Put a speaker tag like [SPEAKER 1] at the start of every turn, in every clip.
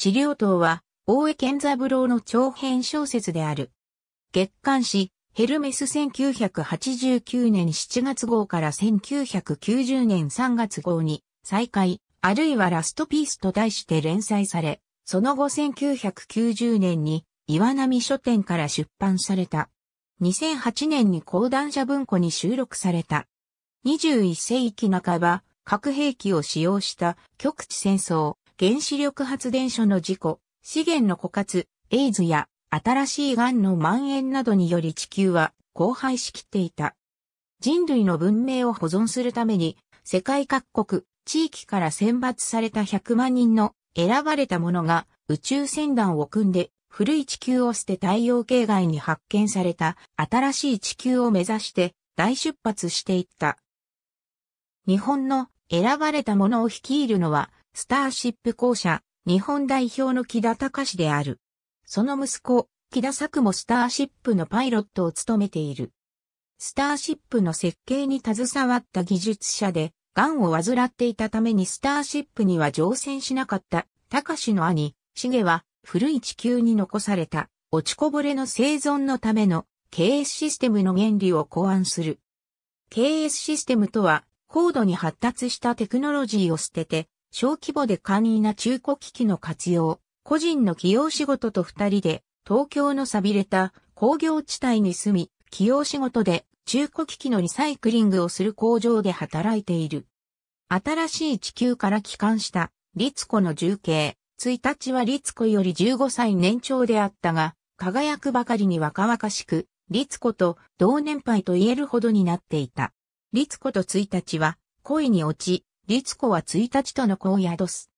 [SPEAKER 1] 治療等は、大江健三郎の長編小説である。月刊誌、ヘルメス1989年7月号から1990年3月号に、再開、あるいはラストピースと題して連載され、その後1990年に、岩波書店から出版された。2008年に講談社文庫に収録された。21世紀半ば、核兵器を使用した極地戦争、原子力発電所の事故、資源の枯渇、エイズや新しい癌の蔓延などにより地球は荒廃しきっていた。人類の文明を保存するために、世界各国、地域から選抜された100万人の選ばれた者が宇宙船団を組んで古い地球を捨て太陽系外に発見された新しい地球を目指して大出発していった。日本の選ばれた者を率いるのはスターシップ校舎、日本代表の木田隆である。その息子、木田作もスターシップのパイロットを務めている。スターシップの設計に携わった技術者で、癌を患っていたためにスターシップには乗船しなかった、隆の兄、ゲは、古い地球に残された、落ちこぼれの生存のための、KS システムの原理を考案する。KS システムとは、高度に発達したテクノロジーを捨てて、小規模で簡易な中古機器の活用、個人の起用仕事と二人で、東京の錆びれた工業地帯に住み、起用仕事で中古機器のリサイクリングをする工場で働いている。新しい地球から帰還した、律子の重慶。1日は律子より15歳年長であったが、輝くばかりに若々しく、律子と同年配と言えるほどになっていた。律子と1日は恋に落ち、律子は1日との子を宿す。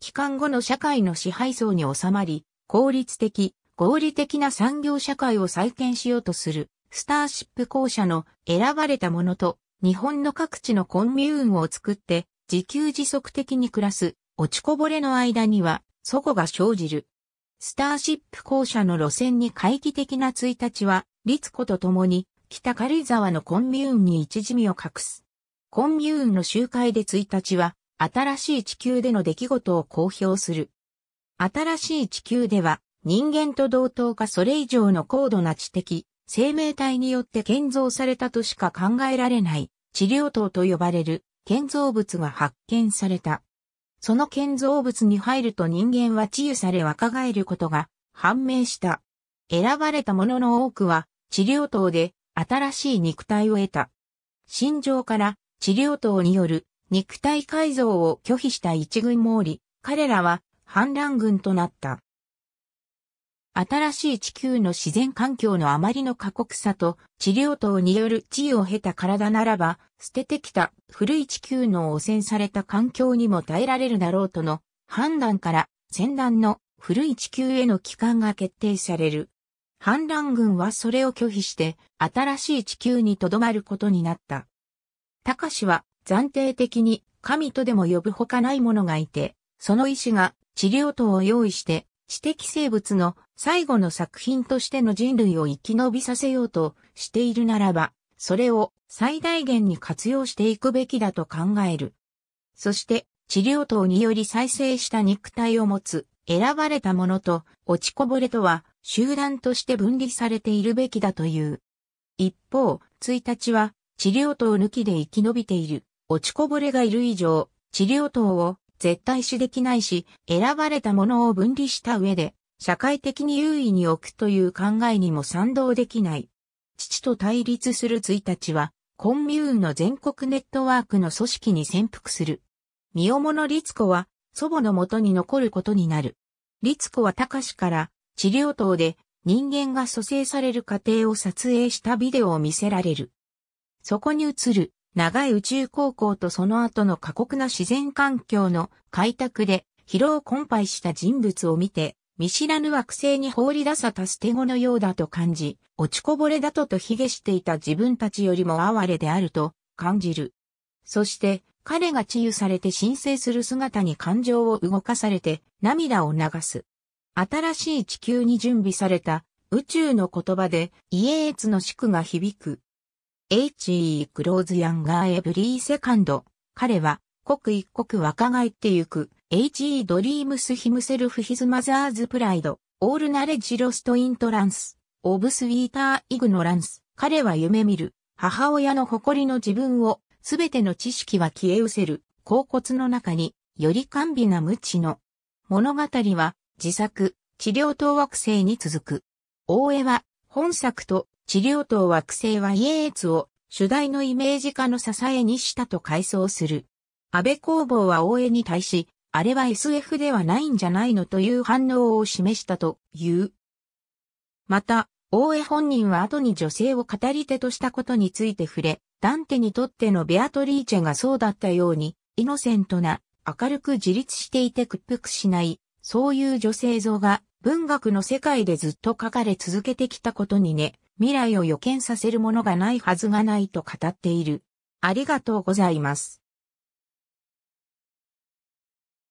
[SPEAKER 1] 帰還後の社会の支配層に収まり、効率的、合理的な産業社会を再建しようとする、スターシップ公社の選ばれた者と、日本の各地のコンミューンを作って、自給自足的に暮らす、落ちこぼれの間には、祖母が生じる。スターシップ公社の路線に回帰的な1日は、律子と共に、北軽井沢のコンミューンに一時身を隠す。コンミューンの集会で1日は、新しい地球での出来事を公表する。新しい地球では、人間と同等かそれ以上の高度な知的、生命体によって建造されたとしか考えられない、治療塔と呼ばれる建造物が発見された。その建造物に入ると人間は治癒され若返ることが判明した。選ばれた者の多くは治療塔で新しい肉体を得た。心情から治療等による肉体改造を拒否した一軍もおり、彼らは反乱軍となった。新しい地球の自然環境のあまりの過酷さと治療等による地位を経た体ならば、捨ててきた古い地球の汚染された環境にも耐えられるだろうとの判断から戦乱の古い地球への帰還が決定される。反乱軍はそれを拒否して新しい地球に留まることになった。高氏は暫定的に神とでも呼ぶほかない者がいて、その医師が治療等を用意して知的生物の最後の作品としての人類を生き延びさせようとしているならば、それを最大限に活用していくべきだと考える。そして治療等により再生した肉体を持つ選ばれたものと落ちこぼれとは集団として分離されているべきだという。一方、1日は治療等抜きで生き延びている、落ちこぼれがいる以上、治療等を絶対視できないし、選ばれたものを分離した上で、社会的に優位に置くという考えにも賛同できない。父と対立する1日は、コンミューンの全国ネットワークの組織に潜伏する。身重の律子は、祖母の元に残ることになる。律子は隆から、治療等で人間が蘇生される過程を撮影したビデオを見せられる。そこに移る長い宇宙航行とその後の過酷な自然環境の開拓で疲労困憊した人物を見て、見知らぬ惑星に放り出さた捨て子のようだと感じ、落ちこぼれだとと卑下していた自分たちよりも哀れであると感じる。そして、彼が治癒されて申請する姿に感情を動かされて涙を流す。新しい地球に準備された宇宙の言葉で、イエーツの祝が響く。HE クローズヤンガーエブリーセカンド。彼は、刻一刻若返ってゆく、HE ドリームスヒムセルフヒズマザーズプライド、オールナレッジロストイントランス、オブスウィーターイグノランス。彼は夢見る、母親の誇りの自分を、すべての知識は消え失せる、甲骨の中に、より甘美な無知の。物語は、自作、治療等惑星に続く。大江は、本作と治療等惑星はイエーツを主題のイメージ化の支えにしたと回想する。安倍工房は応援に対し、あれは SF ではないんじゃないのという反応を示したという。また、大江本人は後に女性を語り手としたことについて触れ、ダンテにとってのベアトリーチェがそうだったように、イノセントな、明るく自立していて屈服しない、そういう女性像が文学の世界でずっと書かれ続けてきたことにね、未来を予見させるものがないはずがないと語っている。ありがとうございます。